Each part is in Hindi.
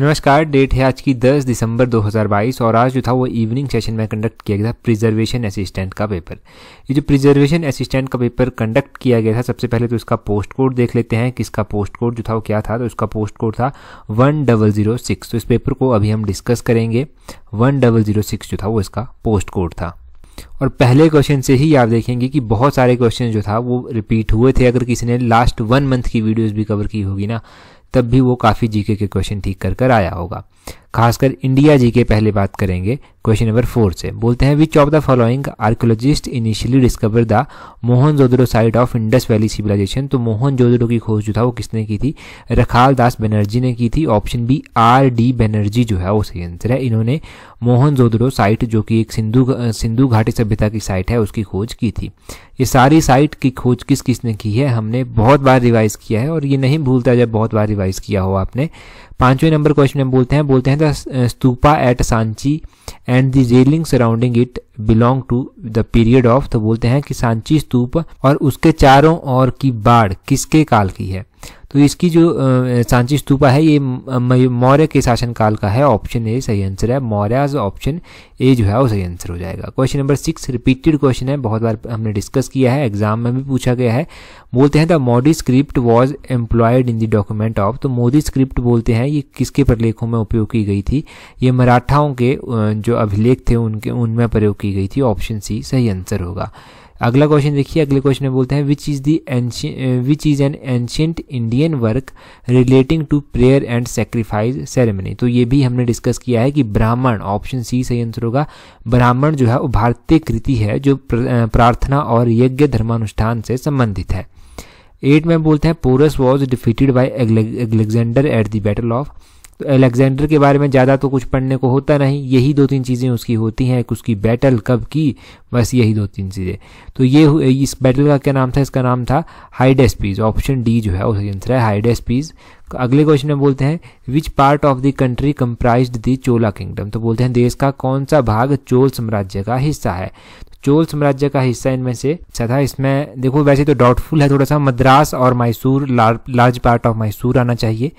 नमस्कार डेट है आज की 10 दिसंबर 2022 और आज जो था वो इवनिंग सेशन में कंडक्ट किया गया था प्रिजर्वेशन असिस्टेंट का पेपर ये जो प्रिजर्वेशन असिस्टेंट का पेपर कंडक्ट किया गया था सबसे पहले तो इसका पोस्ट कोड देख लेते हैं किसका पोस्ट कोड जो था वो क्या था तो इसका पोस्ट कोड था वन डबल जीरो सिक्स तो इस पेपर को अभी हम डिस्कस करेंगे वन डबल जीरो सिक्स जो था वो इसका पोस्ट कोड था और पहले क्वेश्चन से ही आप देखेंगे कि बहुत सारे क्वेश्चन जो था वो रिपीट हुए थे अगर किसी ने लास्ट वन मंथ की वीडियोस भी कवर की होगी ना तब भी वो काफ़ी जीके के क्वेश्चन ठीक कर कर आया होगा खासकर इंडिया जी के पहले बात करेंगे क्वेश्चन नंबर फोर से बोलते हैं which of the following archaeologist initially discover the Mohenjodaro site of Indus valley civilisation तो मोहन जोदड़ो की खोज जो था वो किसने की थी रखाल दास बनर्जी ने की थी option B R D Banerjee जो है वो सही आंसर है इन्होंने मोहन जोदड़ो साइट जो कि एक सिंधु सिंधु घाटी सभ्यता की साइट है उसकी खोज की थी ये सारी साइट की खोज किस किसने की है हमने बहुत बार रिवाइज किया है और ये नहीं भूलता जब बहुत बार रिवाइज किया हो आपने पांचवें नंबर क्वेश्चन में बोलते हैं बोलते हैं the stupa at Sanchi and the railing surrounding it belong to the period of तो बोलते हैं कि सांची स्तूप और उसके चारों ओर की बाढ़ किसके काल की है तो इसकी जो सांची स्तूपा है ये मौर्य के शासनकाल का है ऑप्शन ए सही आंसर है मौर्य ऑप्शन ए जो है वो सही आंसर हो जाएगा question number six repeated question है बहुत बार हमने डिस्कस किया है एग्जाम में भी पूछा गया है बोलते हैं the Modi script was employed in the document of तो मोदी स्क्रिप्ट बोलते हैं ये किसके प्रलेखों में उपयोग की गई थी ये मराठाओं के जो अभिलेख थे उनके उनमें प्रयोग की गई थी ऑप्शन सी सही आंसर होगा अगला क्वेश्चन देखिए अगले क्वेश्चन में बोलते हैं which is the which is an ancient Indian work relating to prayer and sacrifice ceremony तो ये भी हमने डिस्कस किया है कि ब्राह्मण ऑप्शन सी सही आंसर होगा ब्राह्मण जो है वो भारतीय कृति है जो प्रार्थना और यज्ञ धर्मानुष्ठान से संबंधित है एट में बोलते हैं Porus was defeated by Alexander at the battle of तो अलेक्जेंडर के बारे में ज़्यादा तो कुछ पढ़ने को होता नहीं यही दो तीन चीज़ें उसकी होती हैं उसकी बैटल कब की बस यही दो तीन चीज़ें तो ये इस बैटल का क्या नाम था इसका नाम था हाइडेस्पीज ऑप्शन डी जो है उसका आंसर है हाइडेस्पीज अगले क्वेश्चन में बोलते हैं which part of the country comprise the Chola kingdom तो बोलते हैं देश का कौन सा भाग चोल साम्राज्य का हिस्सा है चोल साम्राज्य का हिस्सा इनमें से अच्छा था इसमें देखो वैसे तो डाउटफुल है थोड़ा सा मद्रास और Mysore large part of Mysore आना चाहिए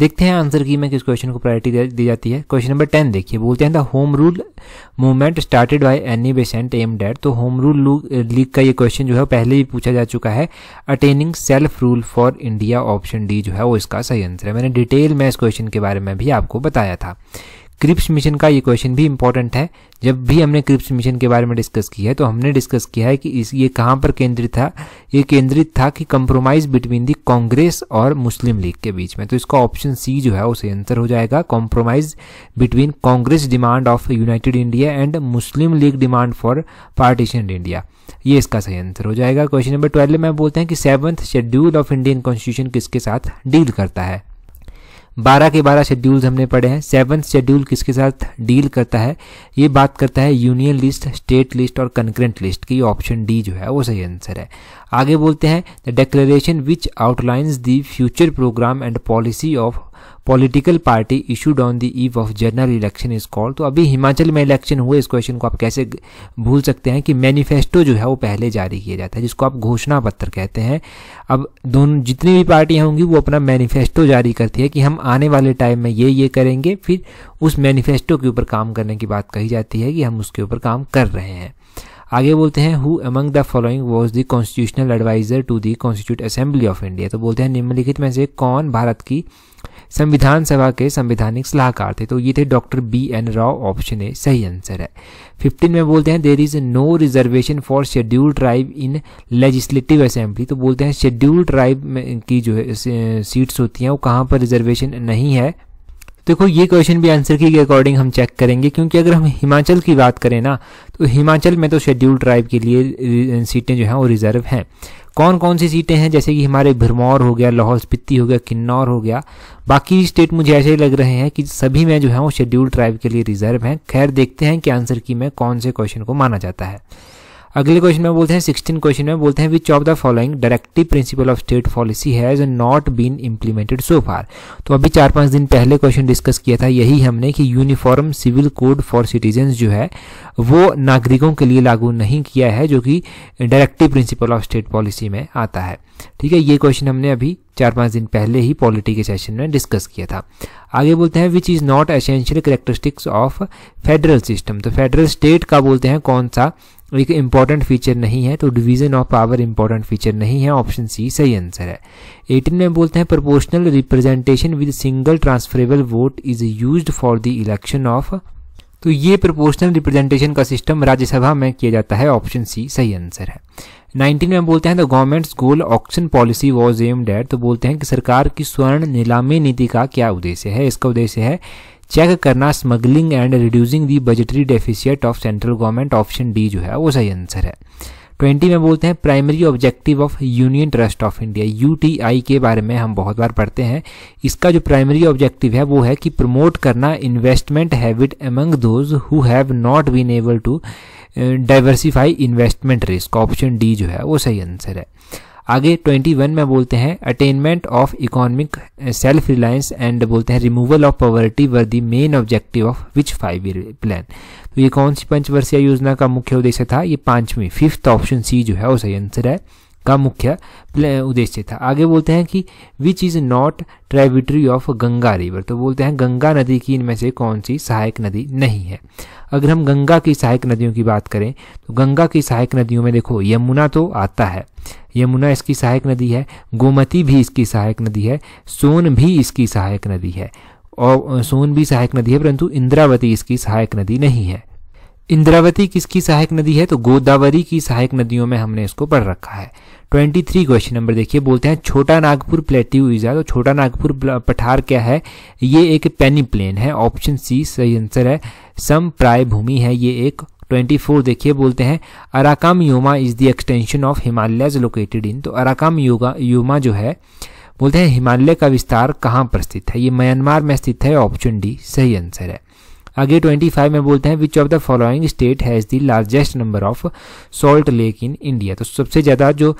देखते हैं आंसर की में किस क्वेश्चन को प्रायोरिटी दी जाती है क्वेश्चन नंबर टेन देखिए बोलते हैं the home rule movement started by Annie Besant aimed at तो होम रूल लीग का ये क्वेश्चन जो है पहले भी पूछा जा चुका है attaining self rule for India option D जो है वो इसका सही आंसर है मैंने डिटेल में इस क्वेश्चन के बारे में भी आपको बताया था क्रिप्स मिशन का ये क्वेश्चन भी इंपॉर्टेंट है जब भी हमने क्रिप्स मिशन के बारे में डिस्कस किया है तो हमने डिस्कस किया है कि इस ये कहाँ पर केंद्रित था ये केंद्रित था कि कॉम्प्रोमाइज बिटवीन दी कांग्रेस और मुस्लिम लीग के बीच में तो इसका ऑप्शन सी जो है उसे आंसर हो जाएगा compromise between Congress demand of united India and Muslim League demand for partition India ये इसका सही आंसर हो जाएगा क्वेश्चन नंबर ट्वेल्व में बोलते हैं कि seventh schedule of Indian constitution किसके साथ डील करता है बारह के बारह शेड्यूल्स हमने पढ़े हैं सेवन शेड्यूल किसके साथ डील करता है ये बात करता है यूनियन लिस्ट स्टेट लिस्ट और कंक्रेंट लिस्ट की ऑप्शन डी जो है वो सही आंसर है आगे बोलते हैं the declaration which outlines the future programme and policy of political party issued on the eve of general election is called तो अभी हिमाचल में इलेक्शन हुए इस क्वेश्चन को आप कैसे भूल सकते हैं कि मैनिफेस्टो जो है वो पहले जारी किया जाता है जिसको आप घोषणा पत्र कहते हैं अब दोनों जितनी भी पार्टियां होंगी वो अपना मैनिफेस्टो जारी करती है कि हम आने वाले टाइम में ये ये करेंगे फिर उस मैनिफेस्टो के ऊपर काम करने की बात कही जाती है कि हम उसके ऊपर काम कर रहे हैं आगे बोलते हैं who among the following was the constitutional adviser to the constituent assembly of India तो बोलते हैं निम्नलिखित में से कौन भारत की संविधान सभा के संवैधानिक सलाहकार थे तो ये थे doctor B N Rao option A सही आंसर है फिफ्टीन में बोलते हैं there is no reservation for schedule tribe in legislative assembly तो बोलते हैं शेड्यूल ट्राइब की जो है सीट्स होती हैं वो कहाँ पर रिजर्वेशन नहीं है देखो ये क्वेश्चन भी आंसर की के अकॉर्डिंग हम चेक करेंगे क्योंकि अगर हम हिमाचल की बात करें ना तो हिमाचल में तो शेड्यूल ट्राइब के लिए सीटें जो हैं वो रिजर्व हैं कौन कौन सी सीटें हैं जैसे कि हमारे भरमौर हो गया लाहौल स्पीति हो गया किन्नौर हो गया बाकी स्टेट मुझे ऐसे ही लग रहे हैं कि सभी में जो है वो शेड्यूल ट्राइब के लिए रिजर्व हैं खैर देखते हैं कि आंसर की में कौन से क्वेश्चन को माना जाता है अगले क्वेश्चन में बोलते हैं सिक्सटीन क्वेश्चन में बोलते हैं which of the following directive principle of state policy has not been implemented so far तो अभी चार पांच दिन पहले क्वेश्चन डिस्कस किया था यही हमने कि uniform civil code for citizen जो है वो नागरिकों के लिए लागू नहीं किया है जो कि directive principle of state policy में आता है ठीक है ये क्वेश्चन हमने अभी चार पांच दिन पहले ही पॉलिटी के सेशन में डिस्कस किया था आगे बोलते हैं which is not essential characteristics of federal system तो फेडरल स्टेट का बोलते हैं कौन सा एक इम्पॉर्टेंट फीचर नहीं है तो division of power important feature नहीं है ऑप्शन सी सही आंसर है एटीन में बोलते हैं proportional representation with single transferable vote is use for the election of तो ये प्रोपोर्शनल रिप्रेजेंटेशन का सिस्टम राज्यसभा में किया जाता है ऑप्शन सी सही आंसर है 19 में बोलते हैं the government's gold auction policy was aimed at तो बोलते हैं कि सरकार की स्वर्ण नीलामी नीति का क्या उद्देश्य है इसका उद्देश्य है चेक करना smuggling and reducing the budgetary deficit of central government option D जो है वो सही आंसर है ट्वेंटी में बोलते हैं primary objective of union trust of India UTI के बारे में हम बहुत बार पढ़ते हैं इसका जो प्राइमरी ऑब्जेक्टिव है वो है कि प्रमोट करना investment habit among those who have not been able to diversify investment risk option D जो है वो सही आंसर है आगे 21 में बोलते हैं attainment of economic self reliance and बोलते हैं removal of poverty were the main objective of which five year plan तो ये कौन सी पंचवर्षीय योजना का मुख्य उद्देश्य था ये पांचवी फिफ्थ ऑप्शन सी जो है वो सही आंसर है का मुख्य उद्देश्य था आगे बोलते हैं कि which is not tributary of Ganga river तो बोलते हैं गंगा नदी की इनमें से कौन सी सहायक नदी नहीं है अगर हम गंगा की सहायक नदियों की बात करें तो गंगा की सहायक नदियों में देखो यमुना तो आता है यमुना इसकी सहायक नदी है गोमती भी इसकी सहायक नदी है सोन भी इसकी सहायक नदी है और सोन भी सहायक नदी है परंतु इंद्रावती इसकी सहायक नदी नहीं है इंद्रावती किसकी सहायक नदी है तो गोदावरी की सहायक नदियों में हमने इसको पढ़ रखा है ट्वेंटी थ्री क्वेश्चन नंबर देखिए बोलते हैं छोटा नागपुर प्लेट्यू इज तो छोटा नागपुर पठार क्या है ये एक पेनी प्लेन है ऑप्शन सी सही आंसर है सम प्राय भूमि है ये एक 24 देखिए बोलते हैं Arakan Yoma is the extension of Himalaya located in तो अराकाम योगा योमा जो है बोलते हैं हिमालय का विस्तार कहाँ पर स्थित है ये म्यांमार में स्थित है ऑप्शन डी सही आंसर है आगे 25 में बोलते हैं which of the following state has the largest number of salt lake in India तो सबसे ज़्यादा जो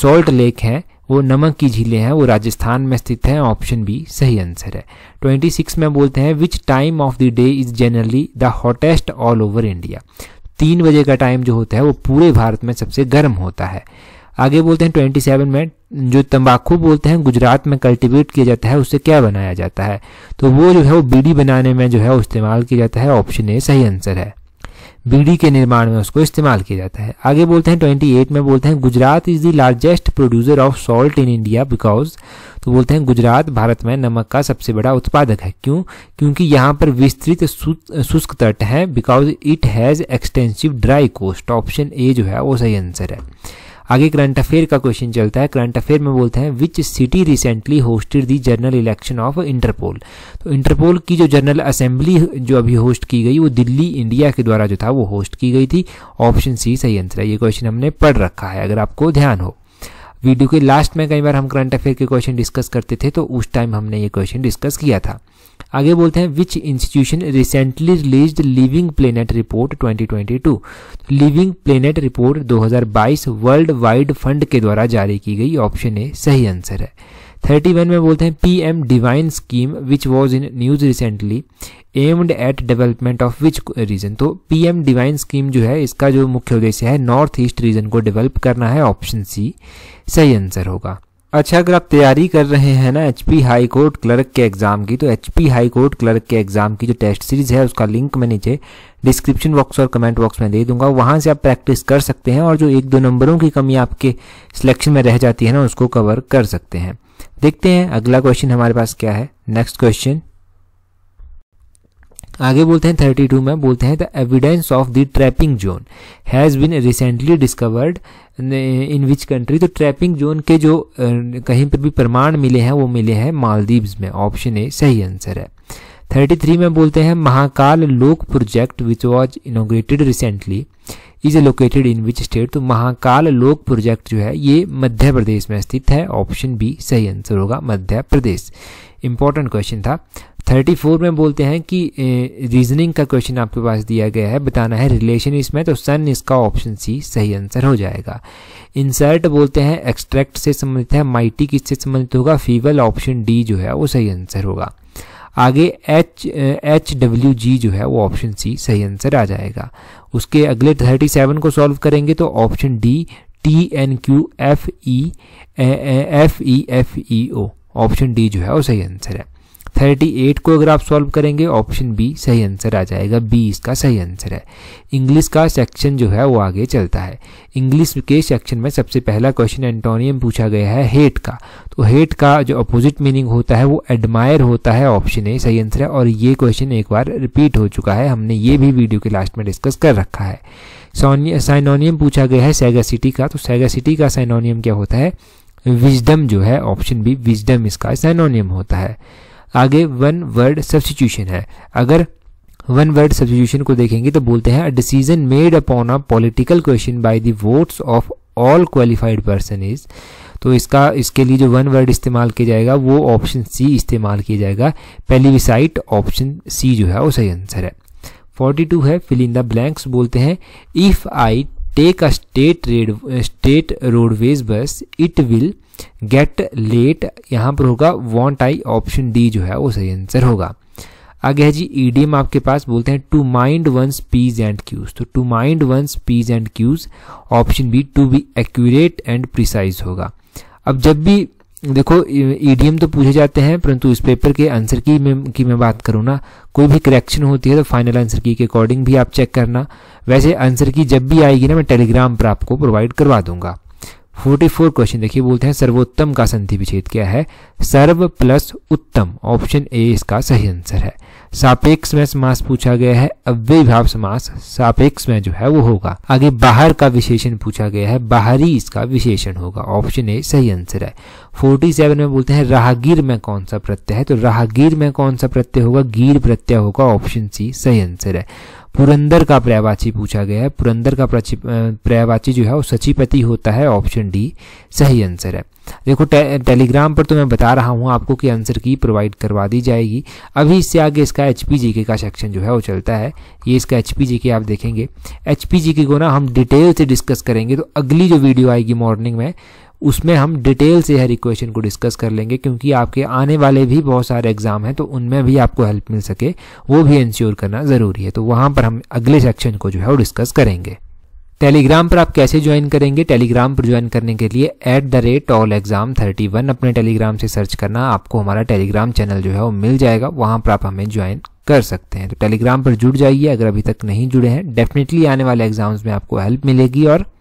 सॉल्ट लेक है वो नमक की झीलें हैं वो राजस्थान में स्थित हैं ऑप्शन बी सही आंसर है 26 में बोलते हैं which time of the day is generally the hottest all over India तीन बजे का टाइम जो होता है वो पूरे भारत में सबसे गर्म होता है आगे बोलते हैं ट्वेंटी सेवन में जो तंबाकू बोलते हैं गुजरात में कल्टीवेट किया जाता है उससे क्या बनाया जाता है तो वो जो है वो बीड़ी बनाने में जो है इस्तेमाल किया जाता है ऑप्शन ए सही आंसर है बीड़ी के निर्माण में उसको इस्तेमाल किया जाता है आगे बोलते हैं 28 में बोलते हैं Gujarat is the largest producer of salt in India because तो बोलते हैं गुजरात भारत में नमक का सबसे बड़ा उत्पादक है क्यों क्योंकि यहाँ पर विस्तृत शुष्क तट है because it has extensive dry coast option A जो है वो सही आंसर है आगे करंट अफेयर का क्वेश्चन चलता है करंट अफेयर में बोलते हैं which city recently hosted the general election of Interpol तो इंटरपोल की जो जनरल असेंबली जो अभी होस्ट की गई वो दिल्ली इंडिया के द्वारा जो था वो होस्ट की गई थी ऑप्शन सी सही आंसर है ये क्वेश्चन हमने पढ़ रखा है अगर आपको ध्यान हो वीडियो के लास्ट में कई बार हम करंट अफेयर के क्वेश्चन डिस्कस करते थे तो उस टाइम हमने ये क्वेश्चन डिस्कस किया था आगे बोलते हैं which institution recently release living planet report 2022 living planet report 2022 world wide fund के द्वारा जारी की गई ऑप्शन ए सही आंसर है 31 में बोलते हैं P M DevINE scheme which was in news recently aimed at development of which region तो पी एम डिवाइन स्कीम जो है इसका जो मुख्य उद्देश्य है नॉर्थ ईस्ट रीजन को डेवलप करना है ऑप्शन सी सही आंसर होगा अच्छा अगर आप तैयारी कर रहे हैं ना H P high court clerk के एग्ज़ाम की तो H P high court clerk के एग्ज़ाम की जो टेस्ट सीरीज़ है उसका लिंक मैं नीचे डिस्क्रिप्शन बॉक्स और कमेंट बॉक्स में दे दूंगा वहां से आप प्रैक्टिस कर सकते हैं और जो एक दो नंबरों की कमी आपके सिलेक्शन में रह जाती है ना उसको कवर कर सकते हैं देखते हैं अगला क्वेश्चन हमारे पास क्या है नेक्स्ट क्वेश्चन आगे बोलते हैं थर्टी टू में बोलते हैं the evidence of the trapping zone has been recently discovered in which country तो ट्रैपिंग जोन के जो कहीं पर भी प्रमाण मिले हैं वो मिले हैं मालदीव्स में ऑप्शन ए सही आंसर है थर्टी थ्री में बोलते हैं Mahakal Lok project which was inaugurated recently is located in which state तो महाकाल लोक प्रोजेक्ट जो है ये मध्य प्रदेश में स्थित है ऑप्शन बी सही आंसर होगा मध्य प्रदेश इंपॉर्टेंट क्वेश्चन था थर्टी फोर में बोलते हैं कि रीजनिंग का क्वेश्चन आपके पास दिया गया है बताना है रिलेशन इसमें तो सन इसका ऑप्शन सी सही आंसर हो जाएगा इंसर्ट बोलते हैं एक्सट्रैक्ट से संबंधित है माइटी किससे संबंधित होगा फीवल ऑप्शन डी जो है वो सही आंसर होगा आगे एच एच डब्ल्यू जी जो है वो ऑप्शन सी सही आंसर आ जाएगा उसके अगले थर्टी सेवन को सॉल्व करेंगे तो option D T N Q F E F E F E O option D जो है वो सही आंसर है 38 को अगर आप सॉल्व करेंगे ऑप्शन बी सही आंसर आ जाएगा बी इसका सही आंसर है इंग्लिश का सेक्शन जो है वो आगे चलता है इंग्लिश के सेक्शन में सबसे पहला क्वेश्चन एंटोनियम पूछा गया है हेट का तो हेट का जो अपोजिट मीनिंग होता है वो एडमायर होता है ऑप्शन ए सही आंसर है और ये क्वेश्चन एक बार रिपीट हो चुका है हमने ये भी वीडियो के लास्ट में डिस्कस कर रखा है साइनोनियम पूछा गया है सेगा सिटी का तो सेगा सिटी का साइनोनियम क्या होता है विजडम जो है ऑप्शन बी विजडम इसका सैनोनियम होता है आगे वन वर्ड सब्सटीट्यूशन है अगर वन वर्ड सब्सटीट्यूशन को देखेंगे तो बोलते हैं a decision made upon a political question by the votes of all qualified person is तो इसका इसके लिए जो वन वर्ड इस्तेमाल किया जाएगा वो ऑप्शन सी इस्तेमाल किया जाएगा पेलीविसाइट ऑप्शन सी जो है वो सही आंसर है 42 है फिल इन द ब्लैंक्स बोलते हैं if I take a state red state roadways bus it will get late यहाँ पर होगा want I ऑप्शन डी जो है वो सही आंसर होगा आगे है जी ईडीएम आपके पास बोलते हैं to mind one's p's and q's तो to mind one's p's and q's option B to be accurate and precise होगा अब जब भी देखो ईडीएम e तो पूछे जाते हैं परंतु इस पेपर के आंसर की मैं की मैं बात करूँ ना कोई भी करेक्शन होती है तो फाइनल आंसर की के अकॉर्डिंग भी आप चेक करना वैसे आंसर की जब भी आएगी ना मैं टेलीग्राम पर आपको प्रोवाइड करवा दूंगा 44 क्वेश्चन देखिए बोलते हैं सर्वोत्तम का संधि विच्छेद क्या है सर्व प्लस उत्तम ऑप्शन ए इसका सही आंसर है सापेक्ष में समास पूछा गया है अव्यय भाव समास सापेक्ष में जो है वो होगा आगे बाहर का विशेषण पूछा गया है बाहरी इसका विशेषण होगा ऑप्शन ए सही आंसर है फोर्टी सेवन में बोलते हैं राहगीर में कौन सा प्रत्यय है तो राहगीर में कौन सा प्रत्यय होगा गीर प्रत्यय होगा ऑप्शन सी सही आंसर है पुरंदर का पर्यावाची पूछा गया है पुरंदर का पर्यावाची जो है वो सचिपति होता है ऑप्शन डी सही आंसर है देखो टे, टेलीग्राम पर तो मैं बता रहा हूँ आपको कि आंसर की प्रोवाइड करवा दी जाएगी अभी इससे आगे इसका एच पी का सेक्शन जो है वो चलता है ये इसका एच पी आप देखेंगे एच पी को ना हम डिटेल से डिस्कस करेंगे तो अगली जो वीडियो आएगी मॉर्निंग में उसमें हम डिटेल से हर इक्वेशन को डिस्कस कर लेंगे क्योंकि आपके आने वाले भी बहुत सारे एग्जाम हैं तो उनमें भी आपको हेल्प मिल सके वो भी इंश्योर करना ज़रूरी है तो वहां पर हम अगले सेक्शन को जो है वो डिस्कस करेंगे टेलीग्राम पर आप कैसे ज्वाइन करेंगे टेलीग्राम पर ज्वाइन करने के लिए at the rate all exam thirty one अपने टेलीग्राम से सर्च करना आपको हमारा टेलीग्राम चैनल जो है वो मिल जाएगा वहाँ पर आप हमें ज्वाइन कर सकते हैं तो टेलीग्राम पर जुड़ जाइए अगर अभी तक नहीं जुड़े हैं डेफिनेटली आने वाले एग्जाम्स में आपको हेल्प मिलेगी और